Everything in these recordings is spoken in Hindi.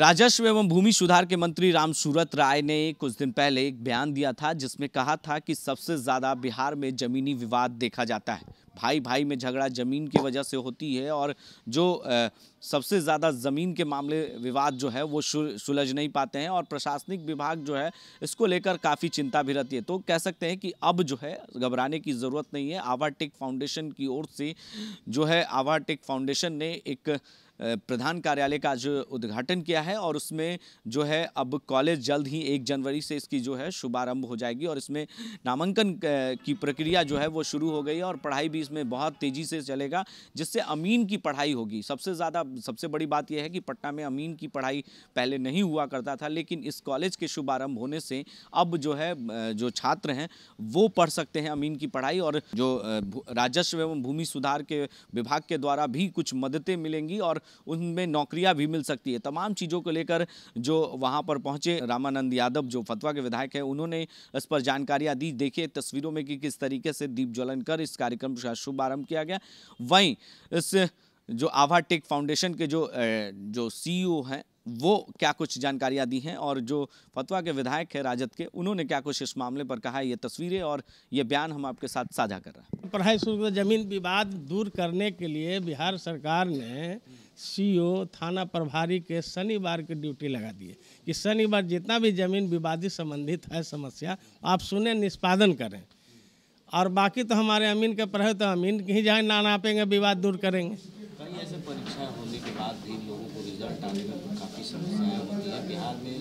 राजस्व एवं भूमि सुधार के मंत्री राम सूरत राय ने कुछ दिन पहले एक बयान दिया था जिसमें कहा था कि सबसे ज़्यादा बिहार में ज़मीनी विवाद देखा जाता है भाई भाई में झगड़ा ज़मीन की वजह से होती है और जो सबसे ज़्यादा ज़मीन के मामले विवाद जो है वो सुलझ नहीं पाते हैं और प्रशासनिक विभाग जो है इसको लेकर काफ़ी चिंता भी रहती है तो कह सकते हैं कि अब जो है घबराने की ज़रूरत नहीं है आवाटेक फाउंडेशन की ओर से जो है आवाटेक फाउंडेशन ने एक प्रधान कार्यालय का आज उद्घाटन किया है और उसमें जो है अब कॉलेज जल्द ही एक जनवरी से इसकी जो है शुभारंभ हो जाएगी और इसमें नामांकन की प्रक्रिया जो है वो शुरू हो गई है और पढ़ाई भी इसमें बहुत तेज़ी से चलेगा जिससे अमीन की पढ़ाई होगी सबसे ज़्यादा सबसे बड़ी बात यह है कि पटना में अमीन की पढ़ाई पहले नहीं हुआ करता था लेकिन इस कॉलेज के शुभारम्भ होने से अब जो है जो छात्र हैं वो पढ़ सकते हैं अमीन की पढ़ाई और जो राजस्व एवं भूमि सुधार के विभाग के द्वारा भी कुछ मददें मिलेंगी और उनमें नौकरियां भी मिल सकती है तमाम चीज़ों को लेकर जो वहां पर पहुंचे रामानंद यादव जो फतवा के विधायक हैं उन्होंने इस पर जानकारियाँ दी देखिए तस्वीरों में कि किस तरीके से दीप ज्वलन कर इस कार्यक्रम का शुभारम्भ किया गया वहीं इस जो आभा टेक फाउंडेशन के जो जो सी e हैं वो क्या कुछ जानकारियां दी हैं और जो फतवा के विधायक है राजद के उन्होंने क्या कुछ इस मामले पर कहा है ये तस्वीरें और ये बयान हम आपके साथ साझा कर रहे हैं पढ़ाई शुरू जमीन विवाद दूर करने के लिए बिहार सरकार ने सीईओ थाना प्रभारी के शनिवार की ड्यूटी लगा दिए कि शनिवार जितना भी जमीन विवादित संबंधित है समस्या आप सुने निष्पादन करें और बाकी तो हमारे अमीन के पढ़े तो अमीन ही जाए ना नापेंगे विवाद दूर करेंगे कई ऐसे परीक्षा होने के बाद भी लोगों को रिजल्ट आने में काफ़ी समस्याएं होती है बिहार में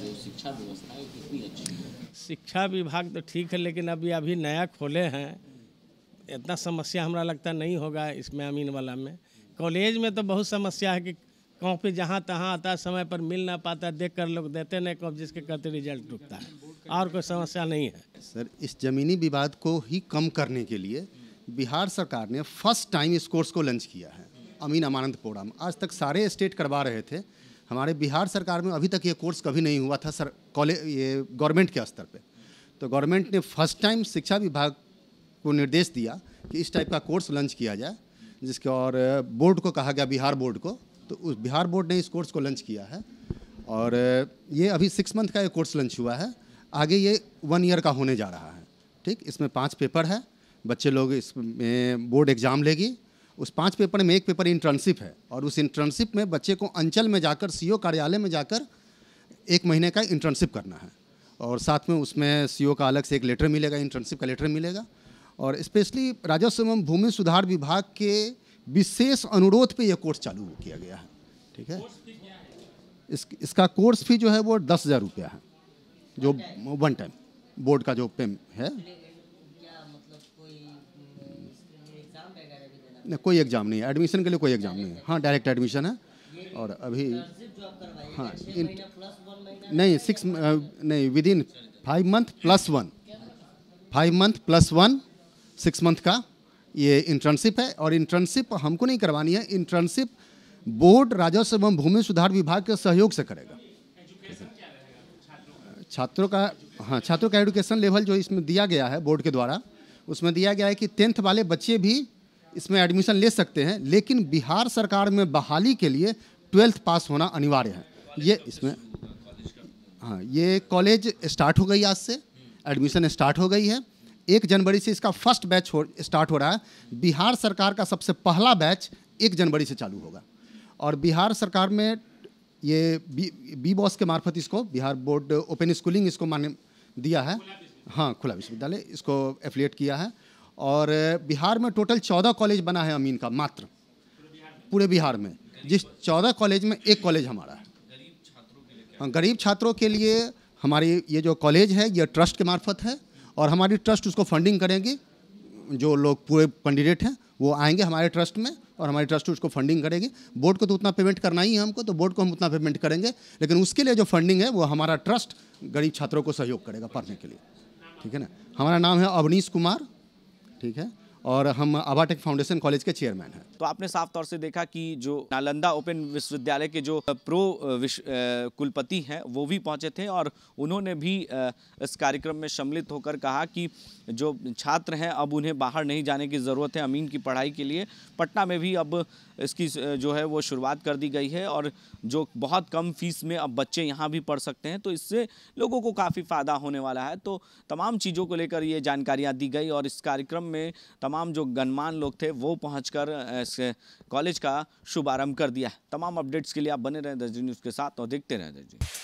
जो शिक्षा व्यवस्था है कितनी अच्छी है शिक्षा विभाग तो ठीक है लेकिन अभी अभी नया खोले हैं इतना समस्या हमारा लगता नहीं होगा इसमें अमीन वाला में कॉलेज में तो बहुत समस्या है कि कॉपी जहाँ तहाँ आता है समय पर मिल ना पाता देख कर लोग देते नहीं कॉपी जिसके करते रिजल्ट रुकता है और कोई समस्या नहीं है सर इस ज़मीनी विवाद को ही कम करने के लिए बिहार सरकार ने फर्स्ट टाइम इस कोर्स को लॉन्च किया है अमीन अमानंद प्रोग्राम आज तक सारे स्टेट करवा रहे थे हमारे बिहार सरकार में अभी तक ये कोर्स कभी नहीं हुआ था सर कॉलेज ये गवर्नमेंट के स्तर पर तो गवर्नमेंट ने फर्स्ट टाइम शिक्षा विभाग को निर्देश दिया कि इस टाइप का कोर्स लॉन्च किया जाए जिसके और बोर्ड को कहा गया बिहार बोर्ड को तो उस बिहार बोर्ड ने इस कोर्स को लंच किया है और ये अभी सिक्स मंथ का ये कोर्स लंच हुआ है आगे ये वन ईयर का होने जा रहा है ठीक इसमें पाँच पेपर है बच्चे लोग इसमें बोर्ड एग्ज़ाम लेगी उस पाँच पेपर में एक पेपर इंटर्नशिप है और उस इंटर्नशिप में बच्चे को अंचल में जाकर सी कार्यालय में जाकर एक महीने का इंटर्नशिप करना है और साथ में उसमें सीईओ का अलग से एक लेटर मिलेगा इंटर्नशिप का लेटर मिलेगा और स्पेशली राजस्व एवं भूमि सुधार विभाग के विशेष अनुरोध पे यह कोर्स चालू किया गया है ठीक है इस, इसका कोर्स फी जो है वो दस हज़ार रुपया है जो वन टाइम बोर्ड का जो पेम है नहीं कोई एग्ज़ाम नहीं है एडमिशन के लिए कोई एग्ज़ाम नहीं है हाँ डायरेक्ट एडमिशन है और अभी हाँ इन, नहीं सिक्स नहीं within five month plus one five month plus one six month का ये इंटर्नशिप है और इंटर्नशिप हमको नहीं करवानी है इंटर्नशिप बोर्ड राजस्व एवं भूमि सुधार विभाग के सहयोग से करेगा छात्रों का हाँ छात्रों का एडुकेशन लेवल जो इसमें दिया गया है बोर्ड के द्वारा उसमें दिया गया है कि टेंथ वाले बच्चे भी इसमें एडमिशन ले सकते हैं लेकिन बिहार सरकार में बहाली के लिए ट्वेल्थ पास होना अनिवार्य है ये इसमें हाँ ये कॉलेज स्टार्ट हो गई आज से एडमिशन स्टार्ट हो गई है एक जनवरी से इसका फर्स्ट बैच हो स्टार्ट हो रहा है बिहार सरकार का सबसे पहला बैच एक जनवरी से चालू होगा और बिहार सरकार में ये बी बी बॉस के मार्फत इसको बिहार बोर्ड ओपन स्कूलिंग इसको मान्य दिया है हाँ खुला विश्वविद्यालय इसको एफिलिएट किया है और बिहार में टोटल चौदह कॉलेज बना है अमीन का मात्र पूरे बिहार में जिस चौदह कॉलेज में एक कॉलेज हमारा है गरीब छात्रों के लिए हाँ, हमारी ये जो कॉलेज है ये ट्रस्ट के मार्फत है और हमारी ट्रस्ट उसको फंडिंग करेगी जो लोग पूरे कैंडिडेट हैं वो आएंगे हमारे ट्रस्ट में और हमारी ट्रस्ट उसको फंडिंग करेगी बोर्ड को तो उतना पेमेंट करना ही है हमको तो बोर्ड को हम उतना पेमेंट करेंगे लेकिन उसके लिए जो फंडिंग है वो हमारा ट्रस्ट गरीब छात्रों को सहयोग करेगा पढ़ने के लिए ठीक है ना हमारा नाम है अवनीश कुमार ठीक है और हम आभाटेक फाउंडेशन कॉलेज के चेयरमैन हैं तो आपने साफ तौर से देखा कि जो नालंदा ओपन विश्वविद्यालय के जो प्रो कुलपति हैं वो भी पहुंचे थे और उन्होंने भी इस कार्यक्रम में सम्मिलित होकर कहा कि जो छात्र हैं अब उन्हें बाहर नहीं जाने की ज़रूरत है अमीन की पढ़ाई के लिए पटना में भी अब इसकी जो है वो शुरुआत कर दी गई है और जो बहुत कम फीस में अब बच्चे यहाँ भी पढ़ सकते हैं तो इससे लोगों को काफ़ी फ़ायदा होने वाला है तो तमाम चीज़ों को लेकर ये जानकारियाँ दी गई और इस कार्यक्रम में तमाम तमाम जो गणमान लोग थे वो पहुँच इस कॉलेज का शुभारम्भ कर दिया तमाम अपडेट्स के लिए आप बने रहें दर्जी न्यूज़ के साथ और देखते रहें दर्जी